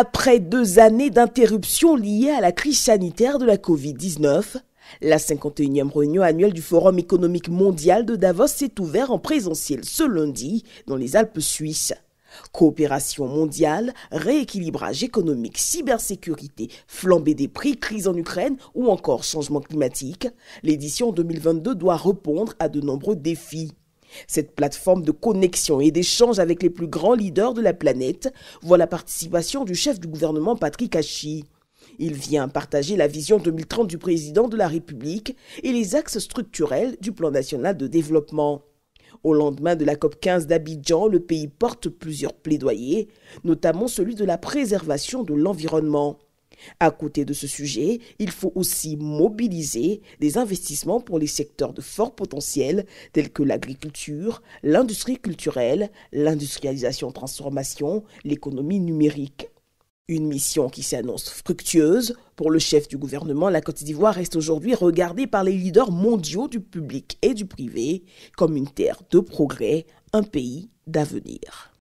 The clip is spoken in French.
Après deux années d'interruption liées à la crise sanitaire de la Covid-19, la 51e réunion annuelle du Forum économique mondial de Davos s'est ouverte en présentiel ce lundi dans les Alpes suisses. Coopération mondiale, rééquilibrage économique, cybersécurité, flambée des prix, crise en Ukraine ou encore changement climatique, l'édition 2022 doit répondre à de nombreux défis. Cette plateforme de connexion et d'échange avec les plus grands leaders de la planète voit la participation du chef du gouvernement Patrick Hachi. Il vient partager la vision 2030 du président de la République et les axes structurels du plan national de développement. Au lendemain de la COP15 d'Abidjan, le pays porte plusieurs plaidoyers, notamment celui de la préservation de l'environnement. À côté de ce sujet, il faut aussi mobiliser des investissements pour les secteurs de fort potentiel tels que l'agriculture, l'industrie culturelle, l'industrialisation transformation, l'économie numérique. Une mission qui s'annonce fructueuse. Pour le chef du gouvernement, la Côte d'Ivoire reste aujourd'hui regardée par les leaders mondiaux du public et du privé comme une terre de progrès, un pays d'avenir.